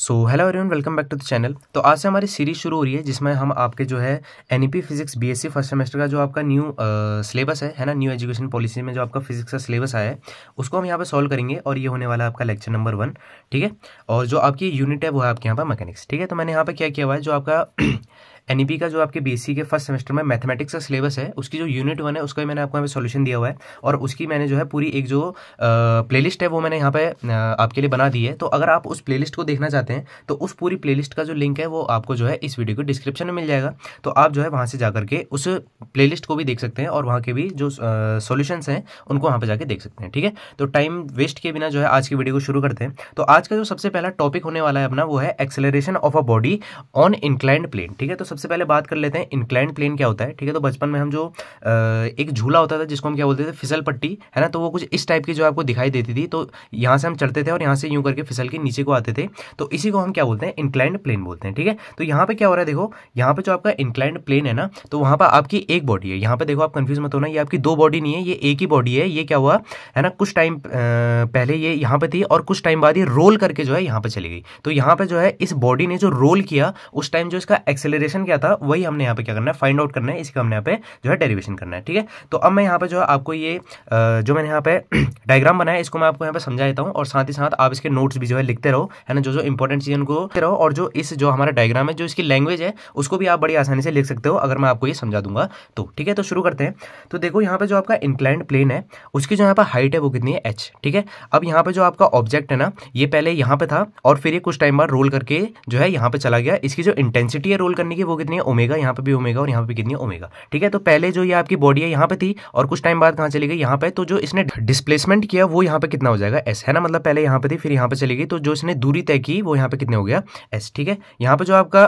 so hello everyone welcome back to the channel तो आज से हमारी सीरीज शुरू हो रही है जिसमें हम आपके जो है an physics BSc first semester का जो आपका न्यू सिलेबस है है ना न्यू एजुकेशन पॉलिसी में जो आपका फिजिक्स का सिलेबस आया है उसको हम यहाँ पे सॉल्व करेंगे और ये होने वाला आपका लेक्चर नंबर वन ठीक है और जो आपकी यूनिट है वो है आपके यहाँ पर मैकेनिक्स ठीक है तो मैंने यहाँ पर क्या किया हुआ है जो आपका एन e का जो आपके बी के फर्स्ट सेमेस्टर में मैथमेटिक्स का सिलेबस है उसकी जो यूनिट वन है उसका मैंने आपको यहाँ पे सोल्यूशन दिया हुआ है और उसकी मैंने जो है पूरी एक जो लिस्ट है वो मैंने यहाँ पे आपके लिए बना दी है तो अगर आप उस लिस्ट को देखना चाहते हैं तो उस पूरी लिस्ट का जो लिंक है वो आपको जो है इस वीडियो के डिस्क्रिप्शन में मिल जाएगा तो आप जो है वहाँ से जा करके उस लिस्ट को भी देख सकते हैं और वहाँ के भी जो सोल्यूशन हैं उनको वहाँ पर जाके देख सकते हैं ठीक है तो टाइम वेस्ट के बिना जो है आज की वीडियो को शुरू करते हैं तो आज का जो सबसे पहला टॉपिक होने वाला है अपना वो है acceleration of a body on inclined plane ठीक है तो सबसे पहले बात कर लेते हैं इंक्लाइंड प्लेन क्या होता है ठीक है तो बचपन में हम जो एक झूला होता था जिसको हम क्या बोलते थे फिसल पट्टी है ना तो वो कुछ इस टाइप की जो आपको दिखाई देती थी तो यहाँ से हम चढ़ते थे और यहाँ से यूँ करके फिसल के नीचे को आते थे तो इसी को हम क्या बोलते हैं इंक्लाइंड प्लेन बोलते हैं ठीक है तो यहाँ पर क्या हो रहा है देखो यहाँ पर जो आपका इंक्लाइंड प्लेन है ना तो वहाँ पर आपकी एक बॉडी है यहाँ पर देखो आप कन्फ्यूज मत होना ये आपकी दो बॉडी नहीं है ये एक ही बॉडी है ये क्या हुआ है ना कुछ टाइम पहले ये यहाँ पर थी और कुछ टाइम बाद ये रोल करके जो है यहाँ पर चली गई तो यहाँ पर जो है इस बॉडी ने जो रोल किया उस टाइम जो इसका एक्सेलरेशन क्वेश्चन क्या था वही हमने यहाँ पे क्या करना है फाइंड आउट करना है इसका हमने यहाँ पे जो है डेरिवेशन करना है ठीक है तो अब मैं यहाँ पे जो है आपको ये जो मैंने यहाँ पे डायग्राम बनाया इसको मैं आपको यहाँ पे समझा देता हूँ और साथ ही साथ आप इसके नोट्स भी जो है लिखते रहो है ना जो जो इंपॉर्टेंट चीज़ उनको लिखते रहो और जो इस जो हमारा डायग्राम है जो इसकी लैंग्वेज है उसको भी आप बड़ी आसानी से लिख सकते हो अगर मैं आपको ये समझा दूंगा तो ठीक है तो शुरू करते हैं तो देखो यहाँ पर जो आपका इंक्लाइंड प्लेन है उसकी जो यहाँ पर हाइट है वो कितनी है एच ठीक है अब यहाँ पर जो आपका ऑब्जेक्ट है ना ये पहले यहाँ पर था और फिर ये कुछ टाइम बाद रोल करके जो है यहाँ पर चला गया इसकी जो इंटेंसिटी है रोल करने की वो कितनी है ओमेगा यहाँ पे भी ओमेगा और यहाँ पे कितनी है ओमेगा ठीक है तो पहले जो ये आपकी बॉडी है यहाँ पे थी और कुछ टाइम बाद कहाँ चली गई यहाँ पे तो जो इसने डिस्प्लेसमेंट किया वो यहाँ पे कितना हो जाएगा एस है ना मतलब पहले यहाँ पे थी फिर यहाँ पे चली गई तो जो इसने दूरी तय की वो यहाँ पे कितने हो गया एस ठीक है यहाँ पर जो आपका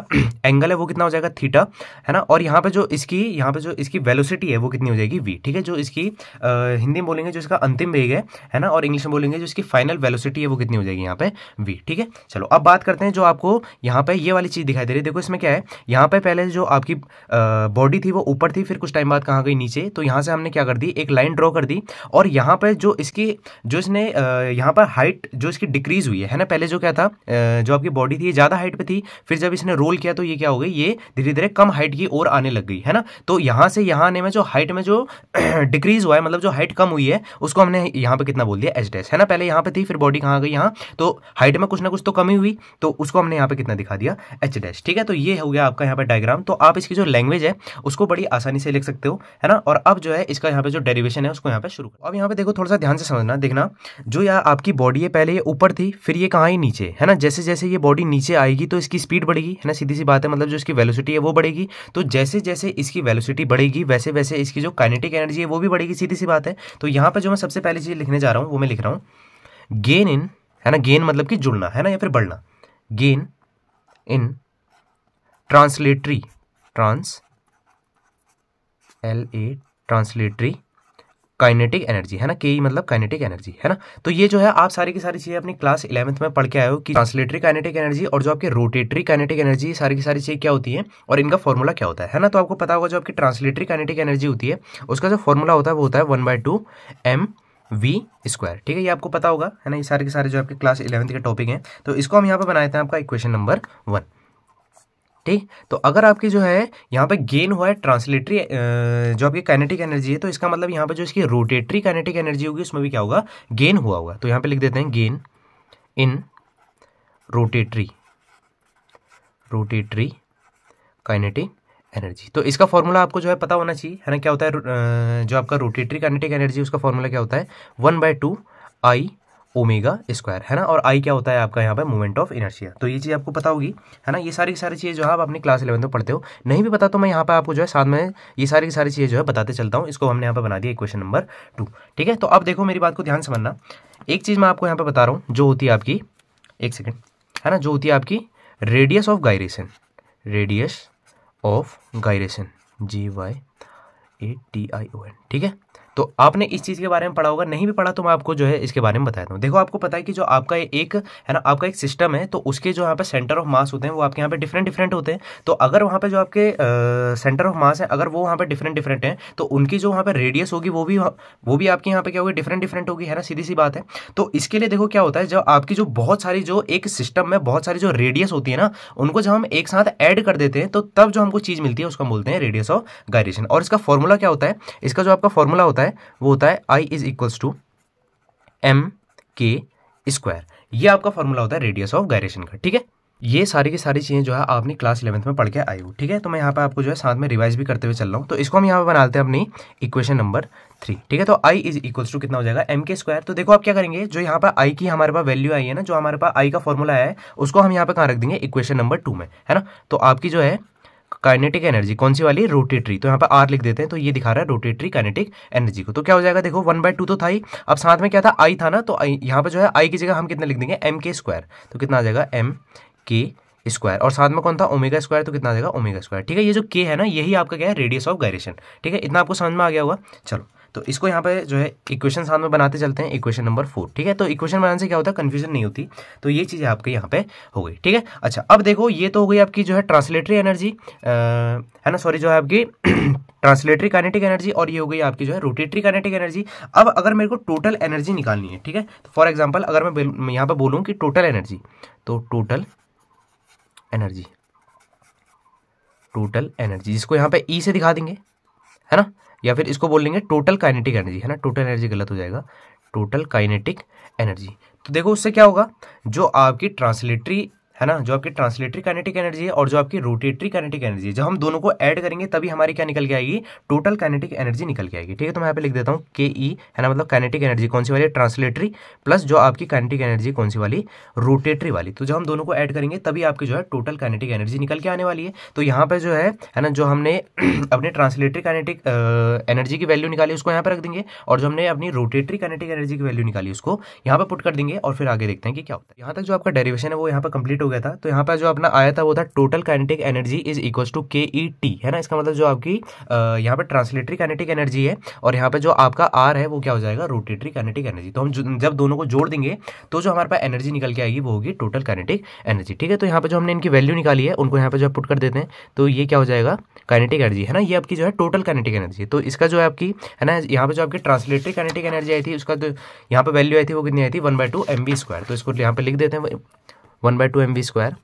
एंगल है वो कितना हो जाएगा थीटा है ना और यहाँ पर जो इसकी यहाँ पर जो इसकी वेलोसिटी है वो कितनी हो जाएगी वी ठीक है जो इसकी हिंदी में बोलेंगे जो इसका अंतिम वेग है है ना और इंग्लिश में बोलेंगे जो इसकी फाइनल वेलोसिटी है वो कितनी हो जाएगी यहाँ पे वी ठीक है चलो अब बात करते हैं जो आपको यहाँ पे ये वाली चीज़ दिखाई दे रही है देखो इसमें क्या है यहाँ पे पहले जो आपकी बॉडी थी वो ऊपर थी फिर कुछ टाइम बाद कहाँ गई नीचे तो यहाँ से हमने क्या कर दी एक लाइन ड्रॉ कर दी और यहाँ पर जो इसकी जो इसने यहाँ पर हाइट जो इसकी डिक्रीज हुई है, है ना पहले जो क्या था जो आपकी बॉडी थी ज़्यादा हाइट पर थी फिर जब इसने रोल किया तो ये क्या हो गई ये धीरे धीरे कम हाइट की ओर आने लग गई है ना तो यहाँ से यहाँ आने में जो हाइट में जो डिक्रीज हुआ है मतलब जो हाइट कम हुई है उसको हमने यहाँ पर कितना बोल दिया एच डैश है ना पहले यहाँ पर थी फिर बॉडी कहाँ गई यहाँ तो हाइट में कुछ ना कुछ तो कमी हुई तो उसको हमने यहाँ पर कितना दिखा दिया एच डैश ठीक है तो ये हो गया आपका यहाँ पर पर डायग्राम तो आप इसकी जो लैंग्वेज है उसको बड़ी आसानी से लिख सकते हो है ना और अब जो है इसका यहाँ पे जो डेरिवेशन है उसको यहाँ पे शुरू करो अब यहाँ पे देखो थोड़ा सा ध्यान से समझना देखना जो यहाँ आपकी बॉडी है पहले ये ऊपर थी फिर ये कहाँ ही नीचे है ना जैसे जैसे ये बॉडी नीचे आएगी तो इसकी स्पीड बढ़ेगी है ना सीधी सी बात है मतलब जो इसकी वेलोसिटी है वो बढ़ेगी तो जैसे जैसे इसकी वेलोसिटी बढ़ेगी वैसे वैसे इसकी जो काइनेटिक एनर्जी है वो भी बढ़ेगी सीधी सी बात है तो यहाँ पर जो मैं सबसे पहली चीज़ लिखने जा रहा हूँ वो मैं लिख रहा हूँ गेन इन है ना गेन मतलब कि जुड़ना है ना या फिर बढ़ना gain in translatory trans L A translatory kinetic energy है ना के e मतलब काइनेटिक एनर्जी है ना तो ये जो है आप सारी की सारी चीज़ें अपनी क्लास इलेवंथ में पढ़ के आए हो कि ट्रांसलेटरी काइनेटिक एनर्जी और जो आपकी रोटेटरी काइनेटिक एनर्जी सारी की सारी चीज़ें क्या होती है और इनका फॉर्मूला क्या होता है ना तो आपको पता होगा जो आपकी ट्रांसलेटरी काइनेटिक एनर्जी होती है उसका जो फॉर्मूला होता है वो होता है one by two M V square ठीक है ये आपको पता होगा है ना ये सारे के सारे जो आपके क्लास इलेवंथ के टॉपिक हैं तो इसको हम यहाँ पर बनाए हैं आपका इक्वेशन नंबर वन ठीक तो अगर आपकी जो है यहाँ पे गेन हुआ है ट्रांसलेटरी जो आपकी काइनेटिक एनर्जी है तो इसका मतलब यहाँ पे जो इसकी रोटेटरी काइनेटिक एनर्जी होगी उसमें भी क्या होगा गेन हुआ होगा तो यहाँ पे लिख देते हैं gain in rotatory rotatory kinetic energy तो इसका फॉर्मूला आपको जो है पता होना चाहिए है ना क्या होता है जो आपका रोटेटरी काइनेटिक एनर्जी उसका फॉर्मूला क्या होता है one by two I omega square है ना और आई क्या होता है आपका यहाँ पर मोमेंट ऑफ इनर्शिया तो ये चीज़ आपको पता होगी है ना ये सारी की सारी चीज़ जो है आप अपनी क्लास इलेवन में पढ़ते हो नहीं भी पता तो मैं यहाँ पर आपको जो है साथ में ये सारी की सारी चीज़ जो है बताते चलता हूँ इसको हमने यहाँ पर बना दिया क्वेश्चन नंबर टू ठीक है तो अब देखो मेरी बात को ध्यान से बनना एक चीज़ मैं आपको यहाँ पर बता रहा हूँ जो होती है आपकी एक सेकेंड है ना जो होती है आपकी radius of gyration radius of gyration G Y A T I O N ठीक है तो आपने इस चीज़ के बारे में पढ़ा होगा नहीं भी पढ़ा तो मैं आपको जो है इसके बारे में बता हूँ देखो आपको पता है कि जो आपका एक है ना आपका एक सिस्टम है तो उसके जो यहाँ पर सेंटर ऑफ मास होते हैं वो आपके यहाँ पर डिफरेंट डिफरेंट होते हैं तो अगर वहाँ पर जो आपके सेंटर ऑफ मास है अगर वो वहाँ पर डिफरेंट डिफरेंट है तो उनकी जो वहाँ पर रेडियस होगी वो भी वो भी आपके यहाँ पर क्या होगी डिफरेंट डिफरेंट होगी है ना सीधी सी बात है तो इसके लिए देखो क्या होता है जब आपकी जो बहुत सारी जो एक सिस्टम में बहुत सारी जो रेडियस होती है ना उनको जब हम एक साथ ऐड कर देते हैं तो तब जो हमको चीज़ मिलती है उसको हम बोलते हैं रेडियस ऑफ गायरेशन और इसका फॉर्मूला क्या होता है इसका जो आपका फॉर्मूला होता है होता है वो होता है I is equals to M K square ये आपका फॉर्मूला होता है रेडियस ऑफ गायरेशन का ठीक है ये सारी की सारी चीज़ें जो है आपने क्लास इलेवंथ में पढ़ के आई हो ठीक है तो मैं यहाँ पे आपको जो है साथ में रिवाइज भी करते हुए चल रहा हूँ तो इसको हम यहाँ पे बनाते हैं अपनी इक्वेशन नंबर थ्री ठीक है तो आई इज इक्वल्स टू कितना हो जाएगा एम के स्क्वायर तो देखो आप क्या करेंगे जो यहाँ पर आई की हमारे पास वैल्यू आई है ना जो हमारे पास आई का फॉर्मूला है उसको हम यहाँ पर कहाँ रख देंगे इक्वेशन नंबर टू में है ना तो आपकी जो है काइनेटिक एनर्जी कौन सी वाली रोटेटरी तो यहाँ पर आर लिख देते हैं तो ये दिखा रहा है रोटेटरी काइनेटिक एनर्जी को तो क्या हो जाएगा देखो वन बाय टू तो था ही अब साथ में क्या था आई था ना तो आई यहाँ पर जो है आई की जगह हम कितना लिख देंगे एम के स्क्वायर तो कितना आ जाएगा एम के स्क्वायर और साथ में कौन था ओमेगा स्क्वायर तो कितना आ जाएगा ओमेगा स्क्वायर ठीक है ये जो के है ना यही आपका क्या है रेडियस ऑफ गायरेशन ठीक है इतना आपको समझ में आ गया होगा चलो तो इसको यहाँ पर जो है इक्वेशन साथ में बनाते चलते हैं इक्वेशन नंबर फोर ठीक है तो इक्वेशन बनाने से क्या होता है कन्फ्यूजन नहीं होती तो ये चीज़ें आपके यहाँ पे हो गई ठीक है अच्छा अब देखो ये तो हो गई आपकी जो है ट्रांसलेटरी एनर्जी है ना सॉरी जो है आपकी ट्रांसलेटरी काइनेटिक एनर्जी और ये हो गई आपकी जो है रोटेटरी काइनेटिक एनर्जी अब अगर मेरे को टोटल एनर्जी निकालनी है ठीक है तो फॉर एग्जाम्पल अगर मैं यहाँ पर बोलूँ कि टोटल एनर्जी तो टोटल एनर्जी टोटल एनर्जी जिसको यहाँ पे ई e से दिखा देंगे है ना या फिर इसको बोल लेंगे टोटल काइनेटिक एनर्जी है ना टोटल एनर्जी गलत हो जाएगा टोटल काइनेटिक एनर्जी तो देखो उससे क्या होगा जो आपकी ट्रांसलेटरी है ना जो आपकी ट्रांसलेटरी काइनेटिक एनर्जी है और जो आपकी रोटेटरी काइनेटिक एनर्जी है जब हम दोनों को ऐड करेंगे तभी हमारी क्या निकल के आएगी टोटल काइनेटिक एनर्जी निकल के आएगी ठीक है तो मैं यहाँ पे लिख देता हूँ के ई है ना मतलब काइनेटिक एनर्जी कौन सी वाली है ट्रांसलेटरी प्लस जो आपकी काइनेटिक एनर्जी कौन सी वाली रोटेटरी वाली तो जब हम दोनों को ऐड करेंगे तभी आपकी जो है टोटल काइनेटिक एनर्जी निकल के आने वाली है तो यहाँ पर जो है है ना जो हमने अपने ट्रांसलेटरी काइनेटिक एनर्जी की वैल्यू निकाली उसको यहाँ पर रख देंगे और जो हमने अपनी रोटेटरी काइनेटिक एनर्जी की वैल्यू निकाली उसको यहाँ पर पुट कर देंगे और फिर आगे देखते हैं कि क्या होता है यहाँ तक जो आपका डेरिवेशन है वो यहाँ पर कंप्लीट हो गया था तो यहाँ पर जो अपना आया था वो था total kinetic energy is equals to K E T है ना इसका मतलब जो आपकी यहाँ पर ट्रांसलेटरी काइनेटिक एनर्जी है और यहाँ पर जो आपका आर है वो क्या हो जाएगा रोटेटरी काइनेटिक एनर्जी तो हम जब दोनों को जोड़ देंगे तो जो हमारे पास एनर्जी निकल के आएगी वो होगी टोटल काइनेटिक एनर्जी ठीक है तो यहाँ पर जो हमने इनकी वैल्यू निकाली है उनको यहाँ पर जो पुट कर देते हैं तो ये क्या हो जाएगा काइनेटिक एनर्जी है ना ये आपकी जो है टोटल काइनेटिक एनर्जी तो इसका जो है आपकी है ना यहाँ पर जो आपकी ट्रांसलेटरी काइनेटिक एनर्जी आई थी उसका जो तो यहाँ पर वैल्यू आई थी वो कितनी आई थी one by two M B square तो इसको यहाँ पर लिख देते हैं one by two M V square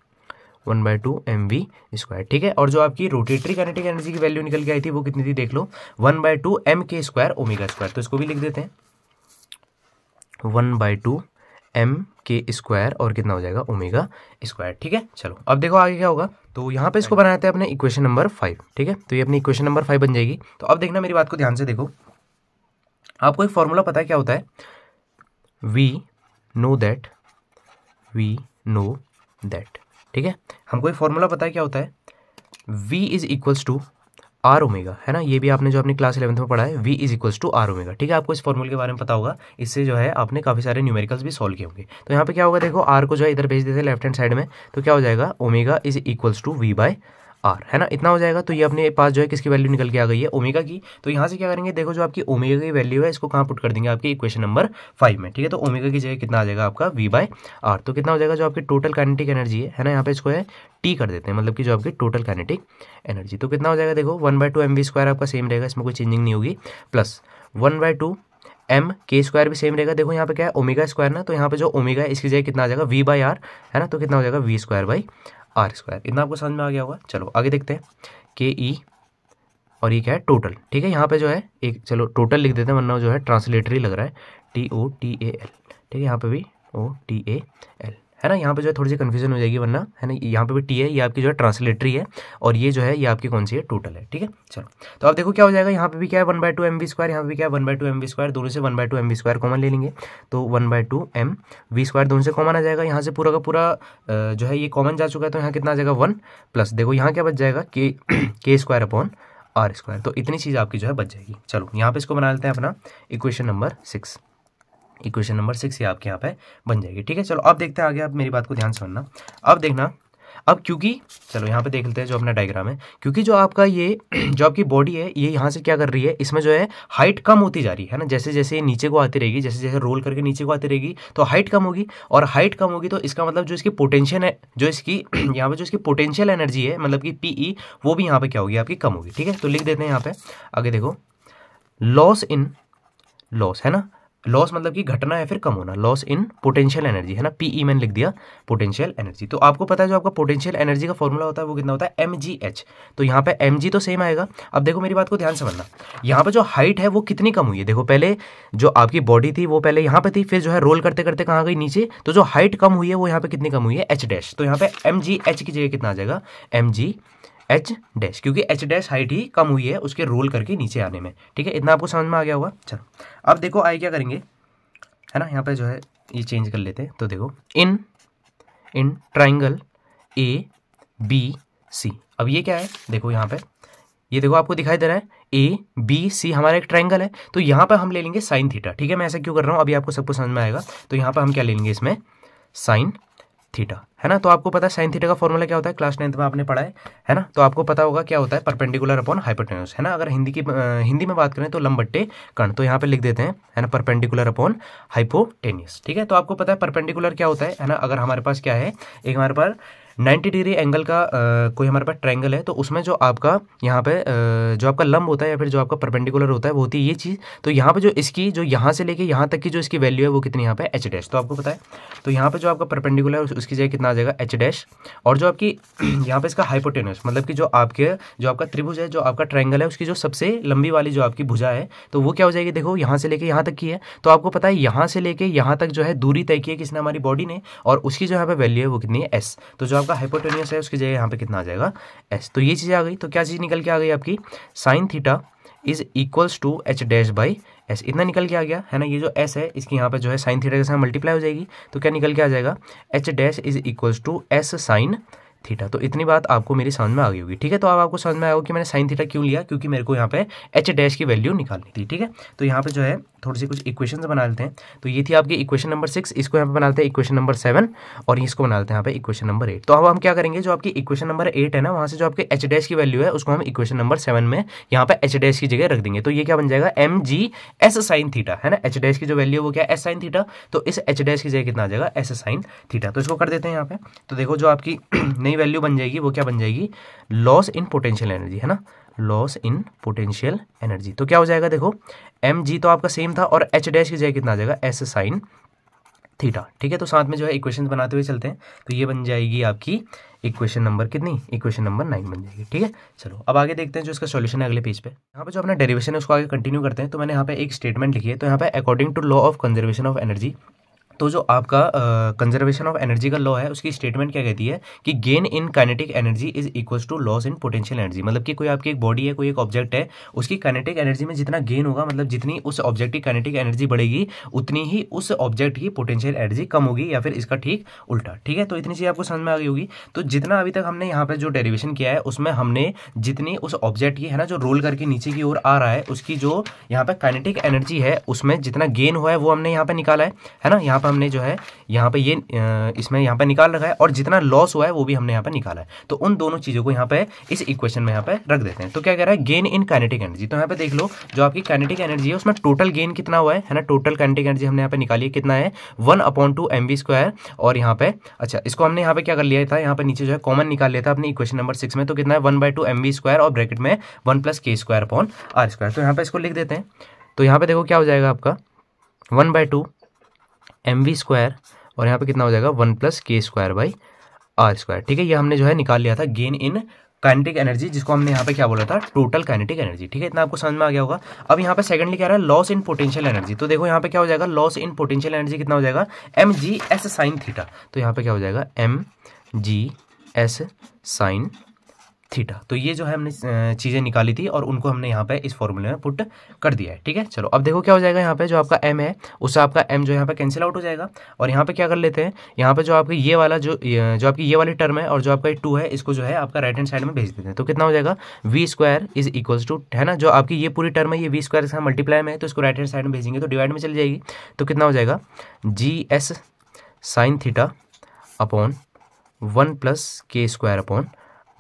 one by two M V square ठीक है और जो आपकी रोटेटरी काइनेटिक एनर्जी की वैल्यू निकल के आई थी वो कितनी थी देख लो one by two M K square omega square तो इसको भी लिख देते हैं one by two M K square और कितना हो जाएगा ओमेगा स्क्वायर ठीक है चलो अब देखो आगे क्या होगा तो यहाँ पे इसको हाँ बनाते हैं अपने इक्वेशन नंबर फाइव ठीक है तो ये अपनी इक्वेशन नंबर फाइव बन जाएगी तो अब देखना मेरी बात को ध्यान से देखो आपको एक फॉर्मूला पता है क्या होता है we know that we know that ठीक है हमको ये फॉर्मूला पता है क्या होता है v is equals to R omega है ना ये भी आपने जो अपनी क्लास इलेवंथ में पढ़ा है V is equals to R omega ठीक है आपको इस फॉर्मूले के बारे में पता होगा इससे जो है आपने काफ़ी सारे न्यूमेरिकल्स भी सॉल्व किए होंगे तो यहाँ पे क्या होगा देखो आर को जो है इधर भेज देते हैं लेफ्ट हैंड साइड में तो क्या हो जाएगा omega is equals to V by R है ना इतना हो जाएगा तो ये अपने पास जो है किसकी वैल्यू निकल के आ गई है ओमेगा की तो यहाँ से क्या करेंगे देखो जो आपकी ओमेगा की वैल्यू है इसको कहाँ पुट कर देंगे आपके इक्वेशन नंबर फाइव में ठीक है तो ओमेगा की जगह कितना आ जाएगा आपका वी बाय आर तो कितना हो जाएगा जो आपकी टोटल कैनेटिक एनर्जी है ना यहाँ पे इसको है टी कर देते हैं मतलब कि जो आपकी टोटल कैनेटिक एनर्जी तो कितना हो जाएगा देखो one by two M V square आपका सेम रहेगा इसमें कोई चेंजिंग नहीं होगी plus one by two M K square भी सेम रहेगा देखो यहाँ पे क्या है ओमेगा स्क्वायर ना तो यहाँ पे जो ओमेगा है इसकी जगह कितना आ जाएगा वी बाई आर है ना तो कितना हो जाएगा V square by R square इतना आपको समझ में आ गया होगा चलो आगे देखते हैं के ई e और ये क्या है टोटल ठीक है यहाँ पे जो है एक चलो टोटल लिख देते हैं वरना जो है ट्रांसलेटरी लग रहा है T O T A L ठीक है यहाँ पे भी ओ टी ए एल है ना यहाँ पे जो है थोड़ी सी कन्फ्यूजन हो जाएगी वरना है ना यहाँ पे भी टी है ये आपकी जो है ट्रांसलेटरी है और ये जो है ये आपकी कौन सी है टोटल है ठीक है चलो तो आप देखो क्या हो जाएगा यहाँ पे भी क्या है one by two M V square यहाँ पे भी क्या है one by two M V square दोनों से one by two M V square common ले लेंगे तो one by two M V square दोनों से कॉमन आ जाएगा यहाँ से पूरा का पूरा जो है ये कॉमन जा चुका है तो यहाँ कितना आ जाएगा वन प्लस देखो यहाँ क्या बच जाएगा के के स्क्वायर अपॉन आर स्क्वायर तो इतनी चीज़ आपकी जो है बच जाएगी चलो यहाँ पे इसको बना लेते हैं अपना equation number six equation number six ये आपके यहाँ पे बन जाएगी ठीक है चलो अब देखते हैं आगे आप मेरी बात को ध्यान से सुनना अब देखना अब क्योंकि चलो यहाँ पे देख लेते हैं जो अपना डायग्राम है क्योंकि जो आपका ये जो आपकी बॉडी है ये यहाँ से क्या कर रही है इसमें जो है हाइट कम होती जा रही है ना जैसे जैसे ये नीचे को आती रहेगी जैसे जैसे रोल करके नीचे को आती रहेगी तो हाइट कम होगी और हाइट कम होगी तो इसका मतलब जो इसकी पोटेंशियल है जो इसकी यहाँ पर जो इसकी पोटेंशियल एनर्जी है मतलब कि पी e, वो भी यहाँ पर क्या होगी आपकी कम होगी ठीक है तो लिख देते हैं यहाँ पर आगे देखो लॉस इन लॉस है ना लॉस मतलब कि घटना है फिर कम होना लॉस इन पोटेंशियल एनर्जी है ना पीई e मैंने लिख दिया पोटेंशियल एनर्जी तो आपको पता है जो आपका पोटेंशियल एनर्जी का फॉर्मूला होता है वो कितना होता है एम जी एच तो यहाँ पे एम जी तो सेम आएगा अब देखो मेरी बात को ध्यान समझना यहाँ पे जो हाइट है वो कितनी कम हुई है देखो पहले जो आपकी बॉडी थी वो पहले यहाँ पे थी फिर जो है रोल करते करते कहाँ गई नीचे तो जो हाइट कम हुई है वो यहाँ पे कितनी कम हुई है एच डैश तो यहाँ पे एम जी एच की जगह कितना आ जाएगा एम जी एच डैश क्योंकि एच डैश हाइट ही कम हुई है उसके रोल करके नीचे आने में ठीक है इतना आपको समझ में आ गया होगा चलो अब देखो आए क्या करेंगे है ना यहाँ पे जो है ये चेंज कर लेते हैं तो देखो इन in triangle A B C अब ये क्या है देखो यहाँ पे ये देखो आपको दिखाई दे रहा है ए बी सी हमारा एक ट्राइंगल है तो यहाँ पर हम ले लेंगे साइन थीटा ठीक है मैं ऐसा क्यों कर रहा हूँ अभी आपको सबको समझ में आएगा तो यहाँ पर हम क्या ले लेंगे इसमें साइन थीटा है ना तो आपको पता है साइन थीटा का फॉर्मूला क्या होता है क्लास टेंथ में आपने पढ़ा है है ना तो आपको पता होगा क्या होता है परपेंडिकुलर अपॉन हाइपोटेन्यूस है ना अगर हिंदी की हिंदी में बात करें तो लंबट्टे कण तो यहाँ पे लिख देते हैं है ना परपेंडिकुलर अपॉन हाइपोटेनियस ठीक है तो आपको पता है परपेंडिकुलर क्या होता है है ना अगर हमारे पास क्या है एक हमारे पास नाइन्टी डिग्री एंगल का आ, कोई हमारे पास ट्रायंगल है तो उसमें जो आपका यहाँ पे जो आपका लंब होता है या फिर जो आपका परपेंडिकुलर होता है वो होती है ये चीज़ तो यहाँ पे जो इसकी जो यहाँ से लेके यहाँ तक की जो इसकी वैल्यू है वो कितनी यहाँ पे एच डैश तो आपको पता है तो यहाँ पे जो आपका परपेंडिकुलर है उसकी जगह कितना आ जाएगा एच डैश और जो आपकी यहाँ पर इसका हाइपोटेनस मतलब कि जो आपके जो आपका त्रिभुज है जो आपका ट्रैंगल है उसकी जो सबसे लंबी वाली जो आपकी भुजा है तो वो क्या हो जाएगी देखो यहाँ से लेके यहाँ तक की है तो आपको पता है यहाँ से लेके यहाँ तक जो है दूरी तय की है किसने हमारी बॉडी ने और उसकी जो यहाँ पर वैल्यू है वो कितनी है एस तो जो आपका का हाइपोटोनियस है उसकी जगह यहाँ पे कितना आ जाएगा एस तो ये चीज़ आ गई तो क्या चीज़ निकल के आ गई आपकी sine theta is equals to H dash by S इतना निकल के आ गया है ना ये जो एस है इसकी यहाँ पे जो है साइन थीटा के साथ मल्टीप्लाई हो जाएगी तो क्या निकल के आ जाएगा H dash is equals to S sine theta तो इतनी बात आपको मेरी समझ में आ गई होगी ठीक है तो अब आपको समझ में आएगा कि मैंने साइन थीटा क्यों लिया क्योंकि मेरे को यहाँ पे एच डैश की वैल्यू निकालनी थी ठीक है तो यहाँ पे जो है थोड़ी सी कुछ इक्वेशन बना लेते हैं तो ये थी आपकी इक्वेशन नंबर सिक्स इसको यहाँ पे बना लेते हैं इक्वेशन नंबर सेवन और इसको बना लेते हैं यहाँ पे इक्वेशन नंबर एट तो अब हम क्या करेंगे जो आपकी इक्वेशन नंबर एट है ना वहाँ से जो आपके एच डैश की वैल्यू है उसको हम इक्वेशन नंबर सेवन में यहाँ पे एच डैश की जगह रख देंगे तो ये क्या बन जाएगा M G S sine theta है ना एच डैश की जो वैल्यू वो क्या एस साइन थीटा तो इस एच डैश की जगह कितना आ जाएगा एस साइन थीटा तो इसको कर देते हैं यहाँ पे तो देखो जो आपकी नई वैल्यू बन जाएगी वो क्या बन जाएगी लॉस इन पोटेंशियल एनर्जी है ना लॉस इन पोटेंशियल एनर्जी तो क्या हो जाएगा देखो एम जी तो आपका सेम था और एच डैश की जगह कितना आ जाएगा एस साइन थीटा ठीक है तो साथ में जो है इक्वेशन बनाते हुए चलते हैं तो ये बन जाएगी आपकी इक्वेशन नंबर कितनी इक्वेशन नंबर नाइन बन जाएगी ठीक है चलो अब आगे देखते हैं जो इसका सॉल्यूशन है अगले पेज पे यहाँ पे जो अपना डेरिवेशन है उसको आगे कंटिन्यू करते हैं तो मैंने यहाँ पे एक स्टेटमेंट लिखी है तो यहाँ पे according to law of conservation of energy तो जो आपका कंजर्वेशन ऑफ एनर्जी का लॉ है उसकी स्टेटमेंट क्या कहती है कि gain in kinetic energy is equal to loss in potential energy मतलब कि कोई आपकी एक बॉडी है कोई एक ऑब्जेक्ट है उसकी काइनेटिक एनर्जी में जितना गेन होगा मतलब जितनी उस ऑब्जेक्ट की काइनेटिक एनर्जी बढ़ेगी उतनी ही उस ऑब्जेक्ट की पोटेंशियल एनर्जी कम होगी या फिर इसका ठीक उल्टा ठीक है तो इतनी चीज़ आपको समझ में आ गई होगी तो जितना अभी तक हमने यहाँ पर जो डेरिवेशन किया है उसमें हमने जितनी उस ऑब्जेक्ट की है ना जो रोल करके नीचे की ओर आ रहा है उसकी जो यहाँ पर काइनेटिक एनर्जी है उसमें जितना गेन हुआ है वो हमने यहाँ पर निकाला है है ना यहाँ पर हमने जो है यहाँ पे ये इसमें यहाँ पे निकाल रखा है और जितना लॉस हुआ है वो भी हमने यहाँ पे निकाला है तो उन दोनों चीज़ों को यहाँ पे इस इक्वेशन में यहाँ पे रख देते हैं तो क्या कह रहा है गेन इन कैनेटिक एनर्जी तो यहाँ पे देख लो जो आपकी कैनेटिक एनर्जी है उसमें टोटल गेन कितना हुआ है है ना टोटल कैनेटिक एनर्जी हमने यहाँ पे निकाली है कितना है वन अपॉन टू एम और यहाँ पे अच्छा इसको हमने यहाँ पे क्या कर लिया था यहाँ पे नीचे जो है कॉमन निकाल लिया था अपने इक्वेशन नंबर सिक्स में तो कितना है वन बाई टू और ब्रैकेट में one plus K square upon R square तो यहाँ पे इसको लिख देते हैं तो यहाँ पे देखो क्या हो जाएगा आपका one by two M V square और यहाँ पे कितना हो जाएगा one plus K square by R square ठीक है ये हमने जो है निकाल लिया था गेन इन काइनेटिक एनर्जी जिसको हमने यहाँ पे क्या बोला था टोटल काइनेटिक एनर्जी ठीक है इतना आपको समझ में आ गया होगा अब यहाँ पे सेकंडली क्या रहा है लॉस इन पोटेंशियल एनर्जी तो देखो यहाँ पे क्या हो जाएगा लॉस इन पोटेंशियल एनर्जी कितना हो जाएगा M G S sine theta तो यहाँ पे क्या हो जाएगा M G S sine theta तो ये जो है हमने चीज़ें निकाली थी और उनको हमने यहाँ पे इस फॉर्मूले में पुट कर दिया है ठीक है चलो अब देखो क्या हो जाएगा यहाँ पे जो आपका एम है उससे आपका एम जो यहाँ पे कैंसिल आउट हो जाएगा और यहाँ पे क्या कर लेते हैं यहाँ पे जो आपका ये वाला जो जो आपकी ये वाली टर्म है और जो आपका टू है इसको जो है आपका राइट हैंड साइड में भेज देते हैं तो कितना हो जाएगा V square is equals to है ना जो आपकी ये पूरी टर्म है ये वी स्क्वायर इसका मल्टीप्लाई में है तो इसको राइट हैंड साइड में भेजेंगे तो डिवाइड में चली जाएगी तो कितना हो जाएगा G S sine theta upon one plus K square upon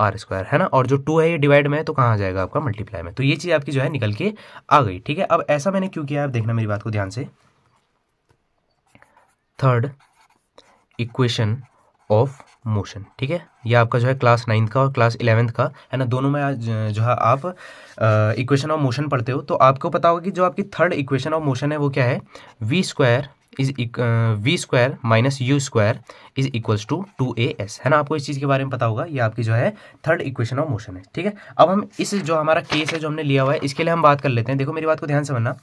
R square है ना और जो टू है ये डिवाइड में है तो कहाँ जाएगा आपका मल्टीप्लाई में तो ये चीज़ आपकी जो है निकल के आ गई ठीक है अब ऐसा मैंने क्यों किया आप देखना मेरी बात को ध्यान से थर्ड इक्वेशन ऑफ मोशन ठीक है ये आपका जो है क्लास नाइन्थ का और क्लास इलेवेंथ का है ना दोनों में जो है आप इक्वेशन ऑफ मोशन पढ़ते हो तो आपको पता होगा कि जो आपकी थर्ड इक्वेशन ऑफ मोशन है वो क्या है V square is V square minus U square is equals to two A S है ना आपको इस चीज़ के बारे में पता होगा ये आपकी जो है थर्ड इक्वेशन ऑफ मोशन है ठीक है अब हम इस जो हमारा केस है जो हमने लिया हुआ है इसके लिए हम बात कर लेते हैं देखो मेरी बात को ध्यान से बनना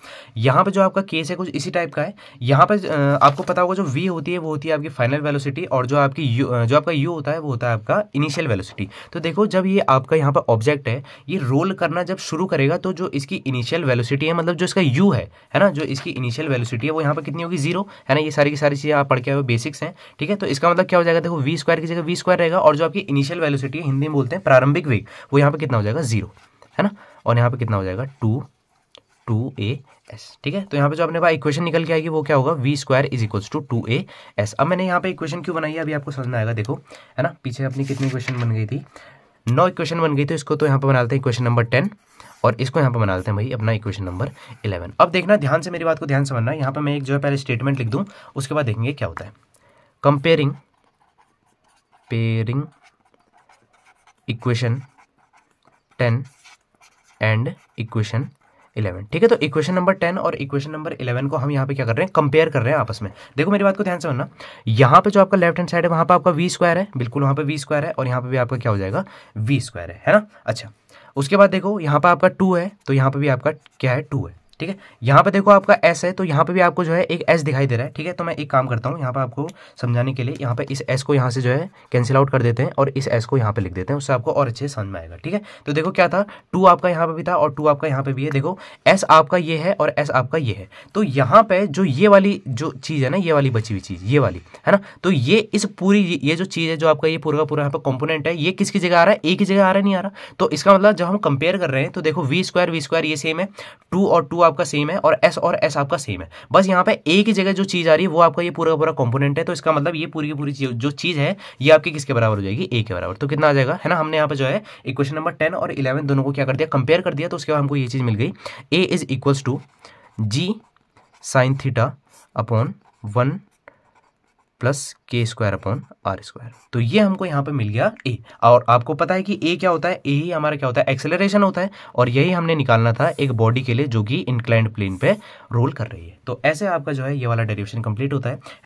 यहाँ पर जो आपका केस है कुछ इसी टाइप का है यहाँ पर uh, आपको पता होगा जो वी होती है वो होती है आपकी फाइनल वेलोसिटी और जो आपकी यू uh, जो आपका यू होता है वो होता है आपका इनिशियल वेलोसिटी तो देखो जब ये आपका यहाँ पर ऑब्जेक्ट है ये रोल करना जब शुरू करेगा तो जो इसकी इनिशियल वेलोसिटी है मतलब जो इसका यू है है ना जो इसकी इनिशियल वेलोसिटी है वो यहाँ पर कितनी होगी जीरो जीरो है ना ये सारी की सारी चीज़ें आप पढ़ के आए बेसिक्स हैं ठीक है तो इसका मतलब क्या हो जाएगा देखो वी स्क्वायर की जगह वी स्क्वायर रहेगा और जो आपकी इनिशियल वेलोसिटी है हिंदी में बोलते हैं प्रारंभिक वेग वो यहाँ पर कितना हो जाएगा जीरो है ना और यहाँ पर कितना हो जाएगा टू टू ए एस ठीक है तो यहाँ पे जो आपने पास इक्वेशन निकल के आएगी वो क्या होगा V square is equals to two A S अब मैंने यहाँ पे इक्वेशन क्यों बनाई है अभी आपको समझ में आएगा देखो है ना पीछे अपनी कितनी इक्वेशन बन गई थी नौ इक्वेशन बन गई थी इसको तो यहाँ पे बनाते हैं इक्वेशन नंबर टेन और इसको यहाँ पर बना लेते हैं भाई अपना इक्वेशन नंबर इलेवन अब देखना ध्यान से मेरी बात को ध्यान बनना यहाँ पर मैं एक जो है पहले स्टेटमेंट लिख दूँ उसके बाद देखेंगे क्या होता है comparing pairing equation ten and equation eleven ठीक है तो इक्वेशन नंबर टेन और इक्वेशन नंबर इलेवन को हम यहाँ पे क्या कर रहे हैं कंपेयर कर रहे हैं आपस में देखो मेरी बात को ध्यान से सुनना यहाँ पे जो आपका लेफ्ट हैंड साइड है वहाँ पे आपका वी स्क्वायर है बिल्कुल वहाँ पे वी स्क्वायर है और यहाँ पे भी आपका क्या हो जाएगा वी स्क्वायर है है ना अच्छा उसके बाद देखो यहाँ पर आपका टू है तो यहाँ पर भी आपका क्या है टू है ठीक है यहाँ पे देखो आपका एस है तो यहाँ पे भी आपको जो है एक एस दिखाई दे रहा है ठीक है तो मैं एक काम करता हूँ यहाँ पे आपको समझाने के लिए यहाँ पे इस एस को यहाँ से जो है कैंसिल आउट कर देते हैं और इस एस को यहाँ पे लिख देते हैं उससे आपको और अच्छे समझ में आएगा ठीक है तो देखो क्या था टू आपका यहाँ पे भी था और टू आपका यहाँ पे भी है देखो एस आपका ये है और एस आपका ये है तो यहाँ पे जो ये वाली जो चीज़ है ना ये वाली बची हुई चीज़ ये वाली है ना तो ये इस पूरी ये जो चीज़ है जो आपका ये पूरा पूरा यहाँ पे कॉम्पोनेंट है ये किसकी जगह आ रहा है एक ही जगह आ रहा है नहीं आ रहा तो इसका मतलब जब हम कंपेयर कर रहे हैं तो देखो वी स्क्वायर वी स्क्वायर ये सेम है टू और टू आपका सेम है और एस और एस आपका सेम है बस यहाँ पे ए की जगह जो चीज़ आ रही है वो आपका ये पूरा का पूरा कॉम्पोनेंट है तो इसका मतलब ये पूरी की पूरी जो चीज़ है ये आपकी किसके बराबर हो जाएगी ए के बराबर तो कितना आ जाएगा है ना हमने यहाँ पर जो है इक्वेशन नंबर टेन और इलेवन दोनों को क्या कर दिया कंपेयर कर दिया तो उसके बाद हमको ये चीज़ मिल गई A is equals to G sine theta upon one plus K square upon R square तो ये हमको यहाँ पे मिल गया ए और आपको पता है कि ए क्या होता है ए ही हमारा क्या होता है एक्सेलरेशन होता है और यही हमने निकालना था एक बॉडी के लिए जो कि इंक्लाइंड प्लेन पे रोल कर रही है तो ऐसे आपका जो है ये वाला डेरिवेशन कंप्लीट होता है